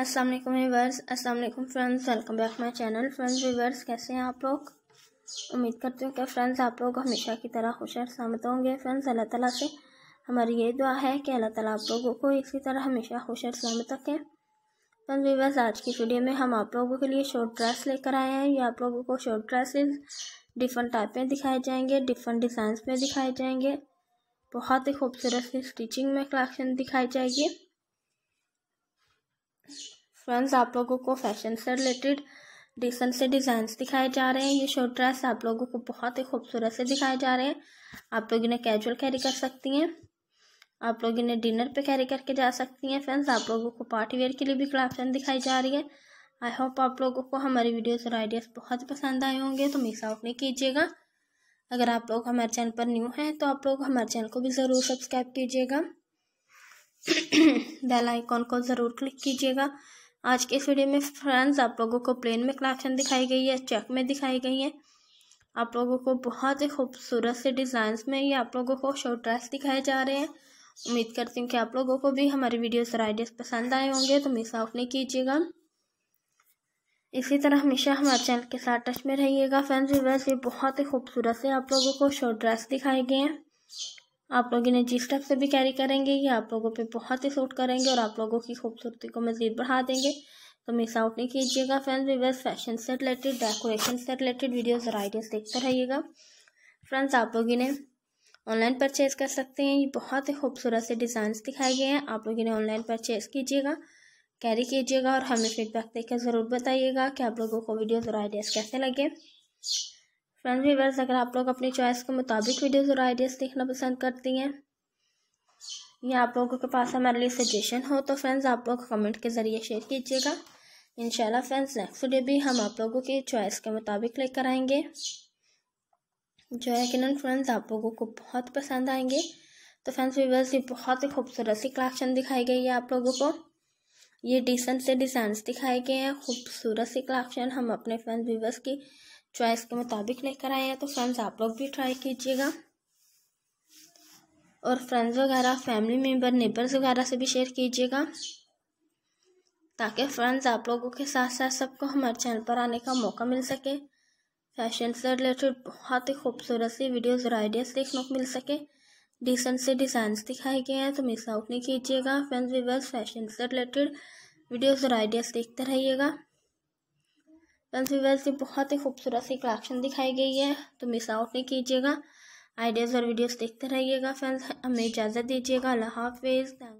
अस्सलाम वालेकुम व्यूवर्स अस्सलाम वालेकुम friends welcome back my channel friends viewers कैसे हैं आप लोग उम्मीद करती हूँ कि फ्रेंड्स आप लोग हमेशा की तरह खुश और सहमत होंगे फ्रेंड्स अल्लाह ताला से हमारी ये दुआ है कि अल्लाह ताला आप लोगों को इसी तरह हमेशा खुश और सहमत रखें फ्रेंड्स व्यूवर्स आज की वीडियो में हम आप लोगों के लिए शॉर्ट ड्रेस लेकर आए हैं ये आप लोगों को शॉर्ट ड्रेसेस डिफरेंट टाइप में दिखाए जाएंगे डिफरेंट डिज़ाइंस में दिखाए जाएंगे बहुत ही खूबसूरत स्टिचिंग में कलेक्शन दिखाई जाएगी फ्रेंड्स आप लोगों को फैशन से रिलेटेड डिसेंट से डिज़ाइंस दिखाए जा रहे हैं ये शॉर्ट ड्रेस आप लोगों को बहुत ही खूबसूरत से दिखाए जा रहे हैं आप लोग इन्हें कैजुअल कैरी कर सकती हैं आप लोग इन्हें डिनर पे कैरी करके जा सकती हैं फ्रेंड्स आप लोगों को पार्टी वेयर के लिए भी क्लासन दिखाई जा रही है आई होप आप लोगों को हमारी वीडियोज़ और आइडियाज़ बहुत पसंद आए होंगे तो मिस आउट नहीं कीजिएगा अगर आप लोग हमारे चैनल पर न्यू हैं तो आप लोग हमारे चैनल को भी ज़रूर सब्सक्राइब कीजिएगा बेल आइकॉन को ज़रूर क्लिक कीजिएगा आज के इस वीडियो में फ्रेंड्स आप लोगों को प्लेन में कलेक्शन दिखाई गई है चेक में दिखाई गई है आप लोगों को बहुत ही खूबसूरत से डिज़ाइंस में ये आप लोगों को शॉर्ट ड्रेस दिखाए जा रहे हैं उम्मीद करती हूँ कि आप लोगों को भी हमारी वीडियोस और आइडियाज़ पसंद आए होंगे तो मिस आउट नहीं कीजिएगा इसी तरह हमेशा हमारे चैनल के साथ टच में रहिएगा फैंस वैसे बहुत ही खूबसूरत से आप लोगों को शॉर्ट ड्रेस दिखाए गए हैं आप लोग इन्हें जिस टाइप से भी कैरी करेंगे ये आप लोगों पे बहुत ही सूट करेंगे और आप लोगों की खूबसूरती को मज़ीद बढ़ा देंगे तो मिस आउट नहीं कीजिएगा फ्रेंड्स बस फैशन से रिलेटेड डेकोरेशन से रिलेटेड वीडियोज़ और आइडियाज़ देखते रहिएगा फ्रेंड्स आप लोग इन्हें ऑनलाइन परचेज़ कर सकते हैं ये बहुत ही खूबसूरत से डिज़ाइन दिखाए गए हैं आप लोग इन्हें ऑनलाइन परचेज़ कीजिएगा कैरी कीजिएगा और हमें फीडबैक देकर ज़रूर बताइएगा कि आप लोगों को वीडियोज़ और आइडियाज़ कैसे लगे फ्रेंड्स व्यूवर्स अगर आप लोग अपनी चॉइस के मुताबिक वीडियोस और आइडियाज़ देखना पसंद करती हैं या आप लोगों के पास हमारे लिए सजेशन हो तो फ्रेंड्स आप लोग कमेंट के ज़रिए शेयर कीजिएगा इन फ्रेंड्स नेक्स्ट वीडियो भी हम आप लोगों की चॉइस के मुताबिक लेकर आएंगे जो है कि फ्रेंड्स आप लोगों को बहुत पसंद आएंगे तो फ्रेंड्स व्यूवर्स ये बहुत ही खूबसूरत सी कलेक्शन दिखाई गई है आप लोगों को ये डिसेंट से डिजाइन दिखाए गए हैं खूबसूरत सी कलेक्शन हम अपने फ्रेंड्स व्यूवर्स की चॉइस के मुताबिक लेकर आए हैं तो फ्रेंड्स आप लोग भी ट्राई कीजिएगा और फ्रेंड्स वगैरह फैमिली मेम्बर नेबर्स वगैरह से भी शेयर कीजिएगा ताकि फ्रेंड्स आप लोगों के साथ साथ सबको हमारे चैनल पर आने का मौका मिल सके फैशन से रिलेटेड बहुत ही खूबसूरत सी वीडियोज़ और आइडियाज़ देखने को मिल सके डिसेंट से डिजाइन दिखाए गए हैं तो मिस आउट नहीं कीजिएगा फ्रेंड्स वीवर्स फैशन से रिलेटेड वीडियोस और आइडियाज़ देखते रहिएगा फ्रेंड्स वीवर्स ये बहुत ही खूबसूरत सी कलेक्शन दिखाई गई है तो मिस आउट नहीं कीजिएगा आइडियाज़ और वीडियोस देखते रहिएगा फ्रेंड्स हमें इजाज़त दीजिएगा अल्लाह हाफिज़